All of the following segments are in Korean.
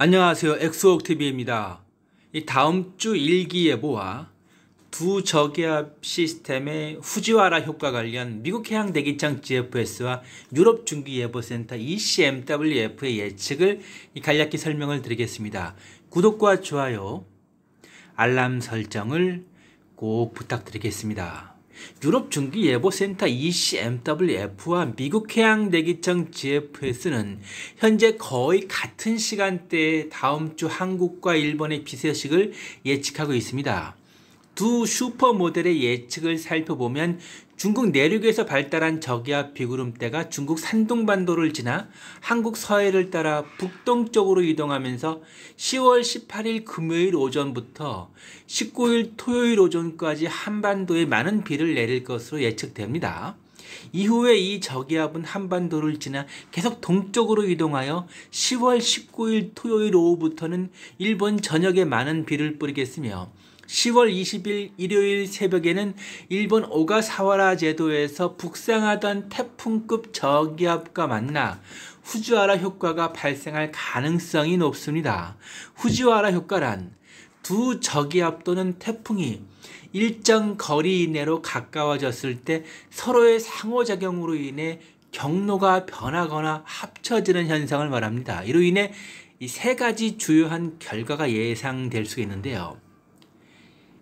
안녕하세요. 엑스옥TV입니다. 다음 주 일기예보와 두 저기압 시스템의 후지와라 효과 관련 미국 해양 대기청 GFS와 유럽 중기예보센터 ECMWF의 예측을 간략히 설명을 드리겠습니다. 구독과 좋아요, 알람 설정을 꼭 부탁드리겠습니다. 유럽 중기예보센터 ECMWF와 미국 해양대기청 GFS는 현재 거의 같은 시간대에 다음 주 한국과 일본의 비 소식을 예측하고 있습니다. 두 슈퍼모델의 예측을 살펴보면 중국 내륙에서 발달한 저기압 비구름대가 중국 산둥반도를 지나 한국 서해를 따라 북동쪽으로 이동하면서 10월 18일 금요일 오전부터 19일 토요일 오전까지 한반도에 많은 비를 내릴 것으로 예측됩니다. 이후에 이 저기압은 한반도를 지나 계속 동쪽으로 이동하여 10월 19일 토요일 오후부터는 일본 전역에 많은 비를 뿌리겠으며 10월 20일 일요일 새벽에는 일본 오가사와라 제도에서 북상하던 태풍급 저기압과 만나 후지와라 효과가 발생할 가능성이 높습니다. 후지와라 효과란 두 저기압 또는 태풍이 일정 거리 이내로 가까워졌을 때 서로의 상호작용으로 인해 경로가 변하거나 합쳐지는 현상을 말합니다. 이로 인해 이세 가지 주요한 결과가 예상될 수 있는데요.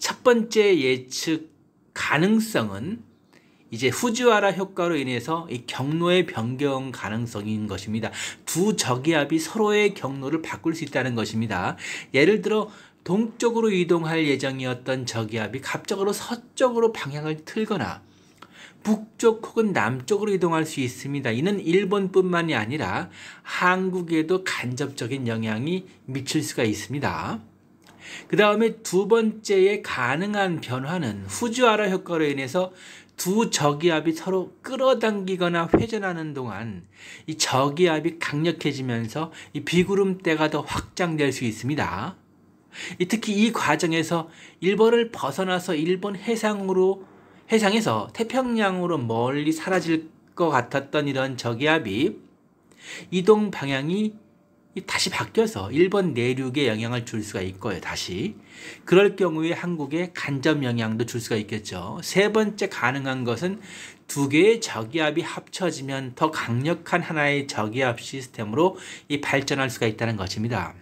첫 번째 예측 가능성은 이제 후지와라 효과로 인해서 이 경로의 변경 가능성인 것입니다. 두 저기압이 서로의 경로를 바꿀 수 있다는 것입니다. 예를 들어 동쪽으로 이동할 예정이었던 저기압이 갑자기로 서쪽으로 방향을 틀거나 북쪽 혹은 남쪽으로 이동할 수 있습니다. 이는 일본뿐만이 아니라 한국에도 간접적인 영향이 미칠 수가 있습니다. 그 다음에 두 번째의 가능한 변화는 후주아라 효과로 인해서 두 저기압이 서로 끌어당기거나 회전하는 동안 이 저기압이 강력해지면서 이 비구름대가 더 확장될 수 있습니다. 특히 이 과정에서 일본을 벗어나서 일본 해상으로 해상에서 태평양으로 멀리 사라질 것 같았던 이런 저기압이 이동 방향이 다시 바뀌어서 일본 내륙에 영향을 줄 수가 있고요. 다시. 그럴 경우에 한국에 간접 영향도 줄 수가 있겠죠. 세 번째 가능한 것은 두 개의 저기압이 합쳐지면 더 강력한 하나의 저기압 시스템으로 이 발전할 수가 있다는 것입니다.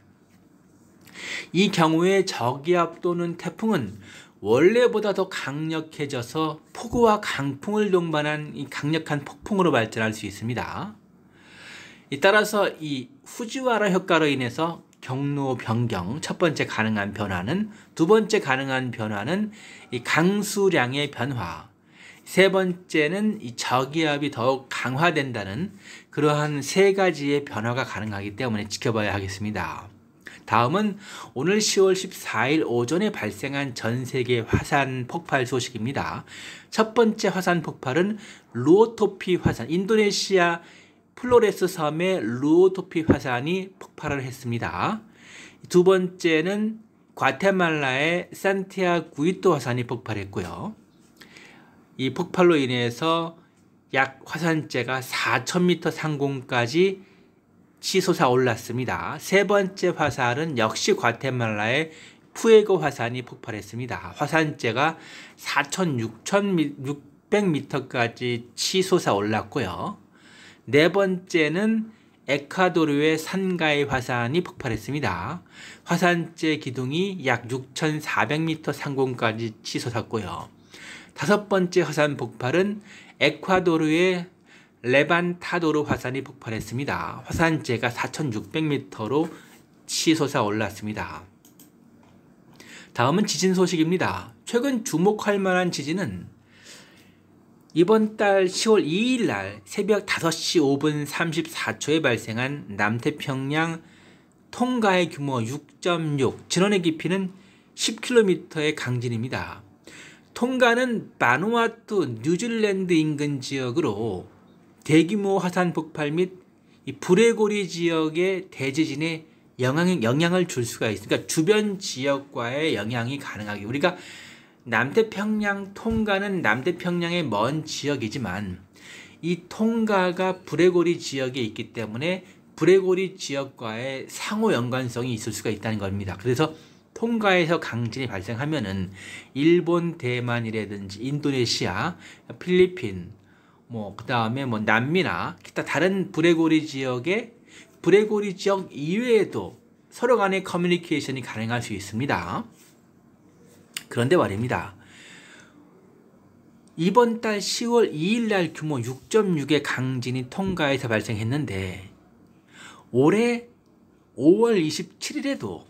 이 경우에 저기압 또는 태풍은 원래보다 더 강력해져서 폭우와 강풍을 동반한 이 강력한 폭풍으로 발전할 수 있습니다. 따라서 이 후지와라 효과로 인해서 경로 변경 첫 번째 가능한 변화는 두 번째 가능한 변화는 이 강수량의 변화 세 번째는 이 저기압이 더욱 강화된다는 그러한 세 가지의 변화가 가능하기 때문에 지켜봐야 하겠습니다. 다음은 오늘 10월 14일 오전에 발생한 전 세계 화산 폭발 소식입니다. 첫 번째 화산 폭발은 루오토피 화산, 인도네시아 플로레스 섬의 루오토피 화산이 폭발을 했습니다. 두 번째는 과테말라의 산티아구이토 화산이 폭발했고요. 이 폭발로 인해서 약 화산재가 4,000m 상공까지 치솟아 올랐습니다. 세 번째 화산은 역시 과테말라의 푸에고 화산이 폭발했습니다. 화산재가 4,600m까지 치솟아 올랐고요. 네 번째는 에콰도르의 산가의 화산이 폭발했습니다. 화산재 기둥이 약 6,400m 상공까지 치솟았고요. 다섯 번째 화산 폭발은 에콰도르의 레반타도르 화산이 폭발했습니다. 화산재가 4,600m로 치솟아 올랐습니다. 다음은 지진 소식입니다. 최근 주목할 만한 지진은 이번 달 10월 2일 날 새벽 5시 5분 34초에 발생한 남태평양 통가의 규모 6.6, 진원의 깊이는 10km의 강진입니다. 통가는 바누아투 뉴질랜드 인근 지역으로 대규모 화산 폭발 및 불레고리 지역의 대지진에 영향, 영향을 줄 수가 있으니까 주변 지역과의 영향이 가능하게 우리가 남태평양 통가는 남태평양의 먼 지역이지만 이 통가가 브레고리 지역에 있기 때문에 브레고리 지역과의 상호 연관성이 있을 수가 있다는 겁니다. 그래서 통가에서 강진이 발생하면은 일본, 대만이라든지 인도네시아, 필리핀, 뭐 그다음에 뭐 남미나 기타 다른 브레고리 지역에 브레고리 지역 이외에도 서로 간의 커뮤니케이션이 가능할 수 있습니다. 그런데 말입니다. 이번 달 10월 2일 날 규모 6.6의 강진이 통가에서 발생했는데 올해 5월 27일에도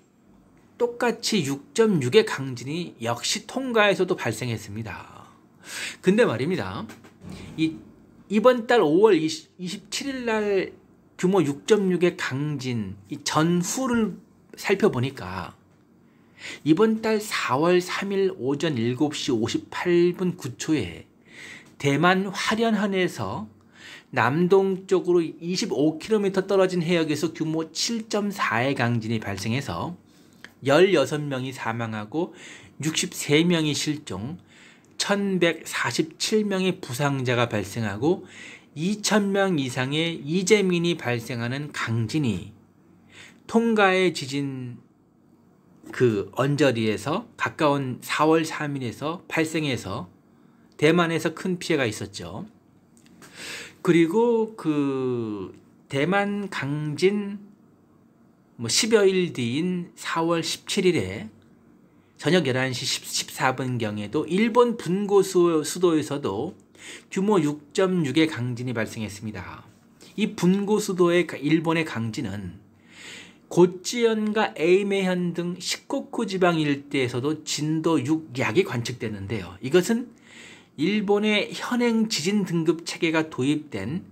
똑같이 6.6의 강진이 역시 통가에서도 발생했습니다. 근데 말입니다. 이 이번 달 5월 20, 27일 날 규모 6.6의 강진 이 전후를 살펴보니까 이번 달 4월 3일 오전 7시 58분 9초에 대만 화련현에서 남동쪽으로 25km 떨어진 해역에서 규모 7.4의 강진이 발생해서 16명이 사망하고 63명이 실종, 1147명의 부상자가 발생하고 2,000명 이상의 이재민이 발생하는 강진이 통가의 지진 그 언저리에서 가까운 4월 3일에서 발생해서 대만에서 큰 피해가 있었죠. 그리고 그 대만 강진 뭐 10여일 뒤인 4월 17일에 저녁 11시 14분경에도 일본 분고 수도에서도 규모 6.6의 강진이 발생했습니다. 이 분고 수도의 일본의 강진은 고지연과 에이메현 등1코쿠 지방 일대에서도 진도 6 약이 관측되는데요. 이것은 일본의 현행 지진 등급 체계가 도입된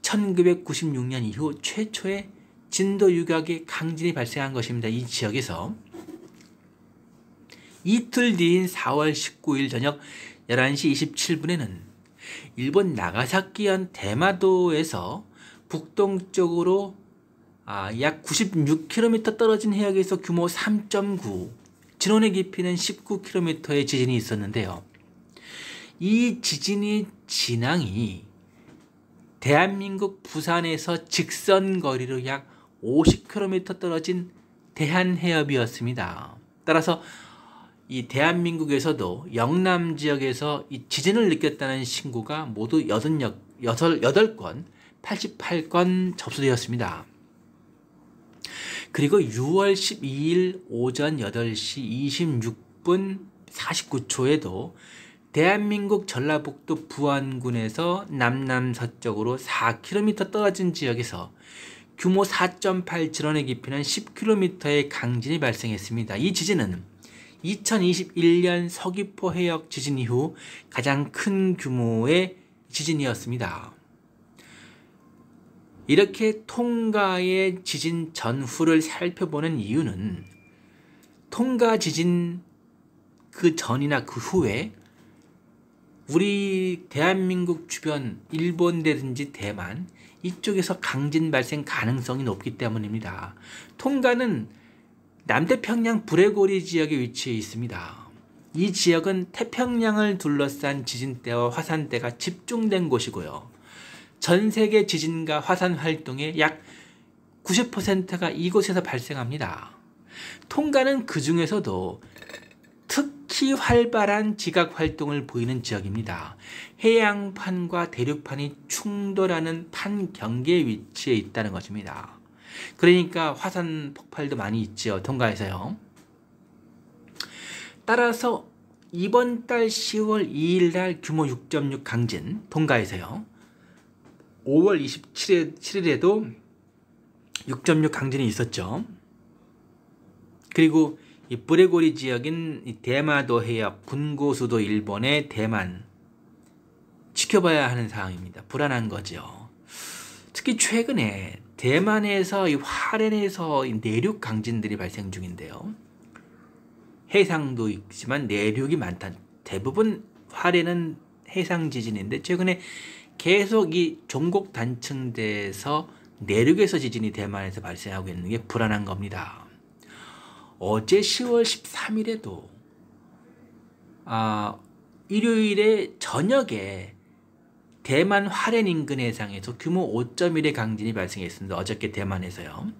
1996년 이후 최초의 진도 6약의 강진이 발생한 것입니다. 이 지역에서 이틀 뒤인 4월 19일 저녁 11시 27분에는 일본 나가사키현 대마도에서 북동쪽으로 아, 약 96km 떨어진 해역에서 규모 3.9, 진원의 깊이는 19km의 지진이 있었는데요. 이 지진의 진앙이 대한민국 부산에서 직선 거리로 약 50km 떨어진 대한해협이었습니다. 따라서 이 대한민국에서도 영남 지역에서 이 지진을 느꼈다는 신고가 모두 86, 8, 건 88건 접수되었습니다. 그리고 6월 12일 오전 8시 26분 49초에도 대한민국 전라북도 부안군에서 남남서쪽으로 4km 떨어진 지역에서 규모 4.8 지론의 깊이는 10km의 강진이 발생했습니다. 이 지진은 2021년 서귀포 해역 지진 이후 가장 큰 규모의 지진이었습니다. 이렇게 통가의 지진 전후를 살펴보는 이유는 통가 지진 그 전이나 그 후에 우리 대한민국 주변 일본대든지 대만 이쪽에서 강진 발생 가능성이 높기 때문입니다. 통가는 남태평양 브레고리 지역에 위치해 있습니다. 이 지역은 태평양을 둘러싼 지진대와 화산대가 집중된 곳이고요. 전 세계 지진과 화산 활동의 약 90%가 이곳에서 발생합니다. 통가는 그 중에서도 특히 활발한 지각 활동을 보이는 지역입니다. 해양판과 대륙판이 충돌하는 판 경계 위치에 있다는 것입니다. 그러니까 화산 폭발도 많이 있죠. 통가에서요. 따라서 이번 달 10월 2일 날 규모 6.6 강진 통가에서요. 5월 27일, 7일에도 6.6 강진이 있었죠. 그리고 이 브레고리 지역인 대마도 해협 군고 수도 일본의 대만 지켜봐야 하는 상황입니다. 불안한 거죠. 특히 최근에 대만에서 이 화롄에서 이 내륙 강진들이 발생 중인데요. 해상도 있지만 내륙이 많다. 대부분 화롄은 해상 지진인데 최근에 계속 이 종곡 단층대에서 내륙에서 지진이 대만에서 발생하고 있는 게 불안한 겁니다. 어제 10월 13일에도 아, 일요일에 저녁에 대만 화롄 인근 해상에서 규모 5.1의 강진이 발생했습니다. 어저께 대만에서요.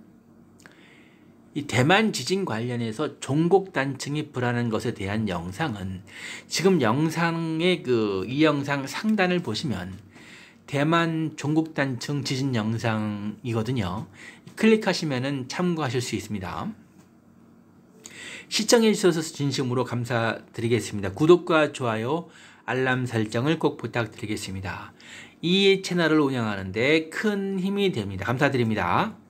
이 대만 지진 관련해서 종곡 단층이 불안한 것에 대한 영상은 지금 영상의 그 이 영상 상단을 보시면 대만 종국단층 지진 영상이거든요. 클릭하시면 참고하실 수 있습니다. 시청해 주셔서 진심으로 감사드리겠습니다. 구독과 좋아요, 알람 설정을 꼭 부탁드리겠습니다. 이 채널을 운영하는데 큰 힘이 됩니다. 감사드립니다.